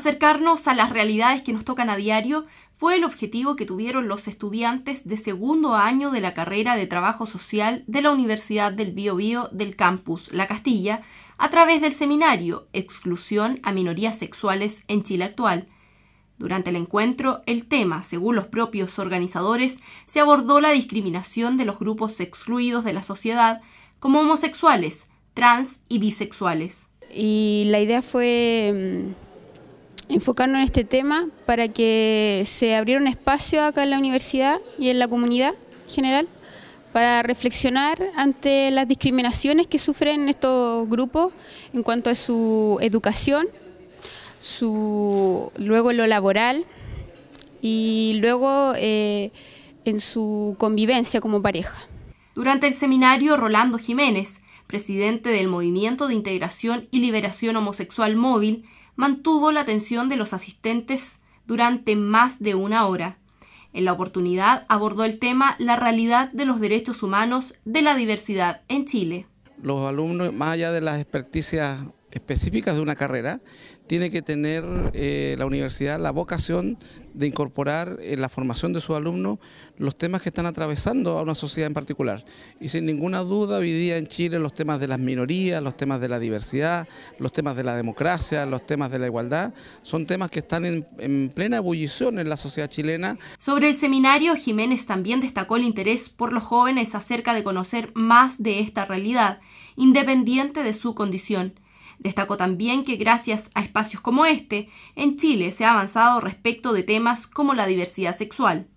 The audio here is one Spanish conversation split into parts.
Acercarnos a las realidades que nos tocan a diario fue el objetivo que tuvieron los estudiantes de segundo año de la carrera de Trabajo Social de la Universidad del Biobío del campus La Castilla a través del seminario Exclusión a minorías sexuales en Chile actual. Durante el encuentro, el tema, según los propios organizadores, se abordó la discriminación de los grupos excluidos de la sociedad como homosexuales, trans y bisexuales. Y la idea fue mm, enfocarnos en este tema para que se abriera un espacio acá en la universidad y en la comunidad general para reflexionar ante las discriminaciones que sufren estos grupos en cuanto a su educación, su, luego lo laboral y luego eh, en su convivencia como pareja. Durante el seminario, Rolando Jiménez, presidente del Movimiento de Integración y Liberación Homosexual Móvil, mantuvo la atención de los asistentes durante más de una hora. En la oportunidad abordó el tema la realidad de los derechos humanos de la diversidad en Chile. Los alumnos, más allá de las experticias específicas de una carrera, tiene que tener eh, la universidad la vocación de incorporar en eh, la formación de sus alumnos los temas que están atravesando a una sociedad en particular. Y sin ninguna duda, vivía en Chile los temas de las minorías, los temas de la diversidad, los temas de la democracia, los temas de la igualdad, son temas que están en, en plena ebullición en la sociedad chilena. Sobre el seminario, Jiménez también destacó el interés por los jóvenes acerca de conocer más de esta realidad, independiente de su condición. Destacó también que gracias a espacios como este, en Chile se ha avanzado respecto de temas como la diversidad sexual.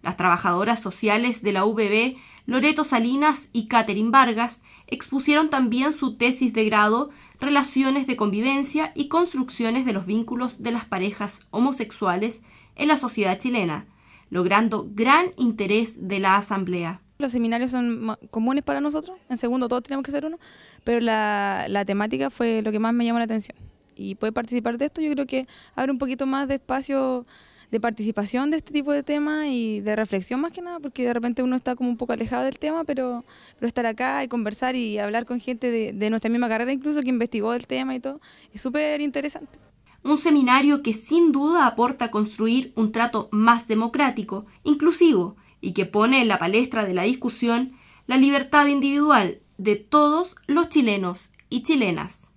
Las trabajadoras sociales de la UBB, Loreto Salinas y Catherine Vargas, expusieron también su tesis de grado Relaciones de convivencia y construcciones de los vínculos de las parejas homosexuales en la sociedad chilena, logrando gran interés de la Asamblea los seminarios son comunes para nosotros, en segundo todos tenemos que hacer uno, pero la, temática fue lo que más me llamó la atención. Y poder participar de esto yo creo que abre un poquito más de espacio de participación de este tipo de temas y de reflexión más que nada, porque de repente uno está como un poco alejado del tema, pero, estar acá y conversar y hablar con gente de, de nuestra misma carrera incluso que investigó el tema y todo, es súper interesante. Un seminario que sin duda aporta a construir un trato más democrático, inclusivo, y que pone en la palestra de la discusión la libertad individual de todos los chilenos y chilenas.